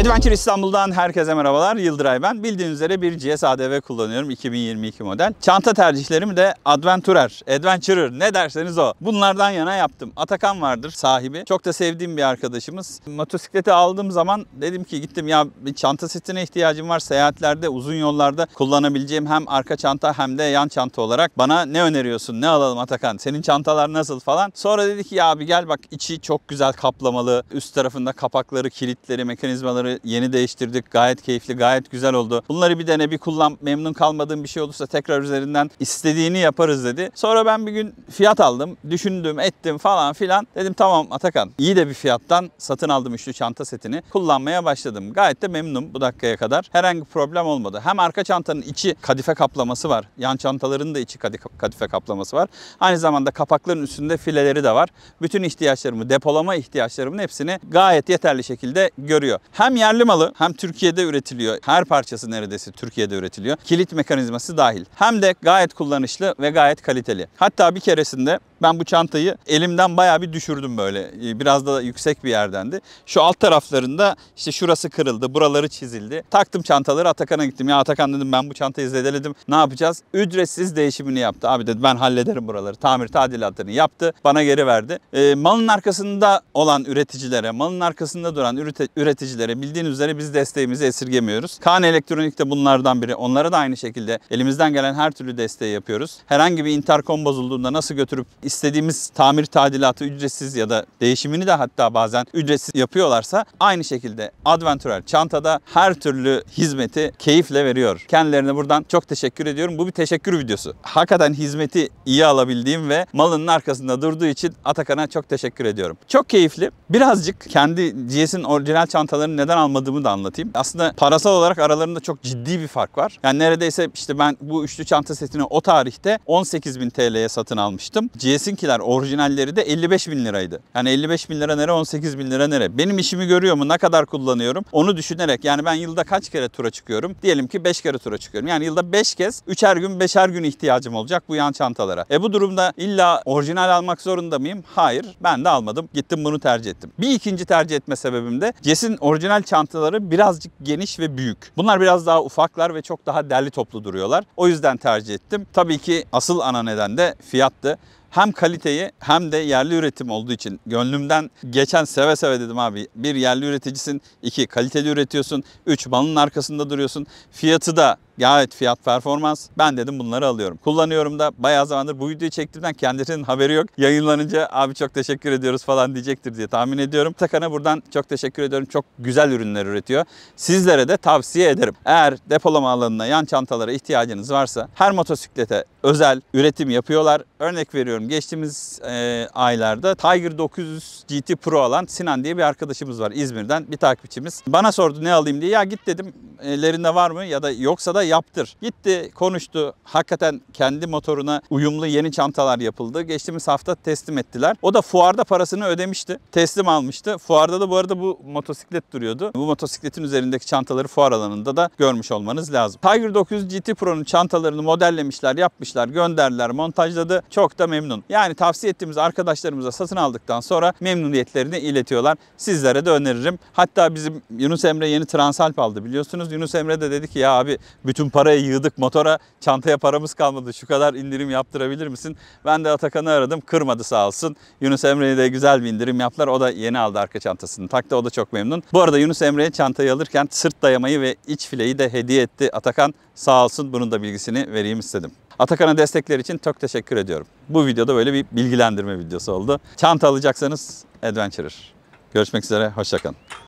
Adventure İstanbul'dan herkese merhabalar. Yıldıray ben. Bildiğiniz üzere bir GS ADV kullanıyorum. 2022 model. Çanta tercihlerim de Adventurer, Adventurer ne derseniz o. Bunlardan yana yaptım. Atakan vardır sahibi. Çok da sevdiğim bir arkadaşımız. Motosikleti aldığım zaman dedim ki gittim ya bir çanta setine ihtiyacım var. Seyahatlerde, uzun yollarda kullanabileceğim hem arka çanta hem de yan çanta olarak. Bana ne öneriyorsun? Ne alalım Atakan? Senin çantalar nasıl falan. Sonra dedi ki ya abi gel bak içi çok güzel kaplamalı. Üst tarafında kapakları, kilitleri, mekanizmaları Bunları yeni değiştirdik. Gayet keyifli, gayet güzel oldu. Bunları bir dene, bir kullan. Memnun kalmadığın bir şey olursa tekrar üzerinden istediğini yaparız dedi. Sonra ben bir gün fiyat aldım. Düşündüm, ettim falan filan. Dedim tamam Atakan iyi de bir fiyattan satın aldım üçlü çanta setini. Kullanmaya başladım. Gayet de memnun bu dakikaya kadar. Herhangi problem olmadı. Hem arka çantanın içi kadife kaplaması var. Yan çantaların da içi kadife kaplaması var. Aynı zamanda kapakların üstünde fileleri de var. Bütün ihtiyaçlarımı, depolama ihtiyaçlarımın hepsini gayet yeterli şekilde görüyor. Hem yerli malı hem Türkiye'de üretiliyor. Her parçası neredeyse Türkiye'de üretiliyor. Kilit mekanizması dahil. Hem de gayet kullanışlı ve gayet kaliteli. Hatta bir keresinde ben bu çantayı elimden bayağı bir düşürdüm böyle. Ee, biraz da yüksek bir yerdendi. Şu alt taraflarında işte şurası kırıldı, buraları çizildi. Taktım çantaları Atakan'a gittim. Ya Atakan dedim ben bu çantayı zedeledim. Ne yapacağız? Ücretsiz değişimini yaptı. Abi dedi ben hallederim buraları. Tamir tadilatını yaptı. Bana geri verdi. E, malın arkasında olan üreticilere, malın arkasında duran üreticilere bildiğiniz üzere biz desteğimizi esirgemiyoruz. Kaan Elektronik de bunlardan biri. Onlara da aynı şekilde elimizden gelen her türlü desteği yapıyoruz. Herhangi bir interkom bozulduğunda nasıl götürüp istediğimiz tamir tadilatı ücretsiz ya da değişimini de hatta bazen ücretsiz yapıyorlarsa aynı şekilde Adventurer çantada her türlü hizmeti keyifle veriyor. Kendilerine buradan çok teşekkür ediyorum. Bu bir teşekkür videosu. Hakikaten hizmeti iyi alabildiğim ve malının arkasında durduğu için Atakan'a çok teşekkür ediyorum. Çok keyifli. Birazcık kendi GS'in orijinal çantalarını neden almadığımı da anlatayım. Aslında parasal olarak aralarında çok ciddi bir fark var. Yani neredeyse işte ben bu üçlü çanta setini o tarihte 18.000 TL'ye satın almıştım. GS Yesinkiler orijinalleri de 55 bin liraydı. Yani 55 bin lira nere 18 bin lira nere? Benim işimi görüyor mu? Ne kadar kullanıyorum? Onu düşünerek yani ben yılda kaç kere tura çıkıyorum? Diyelim ki 5 kere tura çıkıyorum. Yani yılda 5 kez 3'er gün 5'er gün ihtiyacım olacak bu yan çantalara. E bu durumda illa orijinal almak zorunda mıyım? Hayır. Ben de almadım. Gittim bunu tercih ettim. Bir ikinci tercih etme sebebim de Yes'in orijinal çantaları birazcık geniş ve büyük. Bunlar biraz daha ufaklar ve çok daha derli toplu duruyorlar. O yüzden tercih ettim. Tabii ki asıl ana neden de fiyattı hem kaliteyi hem de yerli üretim olduğu için gönlümden geçen seve seve dedim abi bir yerli üreticisin, iki kaliteli üretiyorsun, üç malın arkasında duruyorsun. Fiyatı da Gayet fiyat performans. Ben dedim bunları alıyorum. Kullanıyorum da bayağı zamandır bu videoyu çektiğimden kendisinin haberi yok. Yayınlanınca abi çok teşekkür ediyoruz falan diyecektir diye tahmin ediyorum. Takan'a buradan çok teşekkür ediyorum. Çok güzel ürünler üretiyor. Sizlere de tavsiye ederim. Eğer depolama alanına yan çantalara ihtiyacınız varsa her motosiklete özel üretim yapıyorlar. Örnek veriyorum geçtiğimiz e, aylarda Tiger 900 GT Pro alan Sinan diye bir arkadaşımız var İzmir'den bir takipçimiz. Bana sordu ne alayım diye ya git dedim ellerinde var mı ya da yoksa da yaptır. Gitti konuştu. Hakikaten kendi motoruna uyumlu yeni çantalar yapıldı. Geçtiğimiz hafta teslim ettiler. O da fuarda parasını ödemişti. Teslim almıştı. Fuarda da bu arada bu motosiklet duruyordu. Bu motosikletin üzerindeki çantaları fuar alanında da görmüş olmanız lazım. Tiger 900 GT Pro'nun çantalarını modellemişler, yapmışlar, gönderdiler, montajladı. Çok da memnun. Yani tavsiye ettiğimiz arkadaşlarımıza satın aldıktan sonra memnuniyetlerini iletiyorlar. Sizlere de öneririm. Hatta bizim Yunus Emre yeni Transalp aldı biliyorsunuz. Yunus Emre de dedi ki ya abi bütün bütün parayı yığdık motora çantaya paramız kalmadı şu kadar indirim yaptırabilir misin? Ben de Atakan'ı aradım kırmadı sağ olsun. Yunus Emre'ye de güzel bir indirim yaptılar. O da yeni aldı arka çantasını taktı o da çok memnun. Bu arada Yunus Emre'ye çantayı alırken sırt dayamayı ve iç fileyi de hediye etti Atakan. Sağ olsun bunun da bilgisini vereyim istedim. Atakan'a destekler için çok teşekkür ediyorum. Bu videoda böyle bir bilgilendirme videosu oldu. Çanta alacaksanız Adventurer. Görüşmek üzere, hoşçakalın.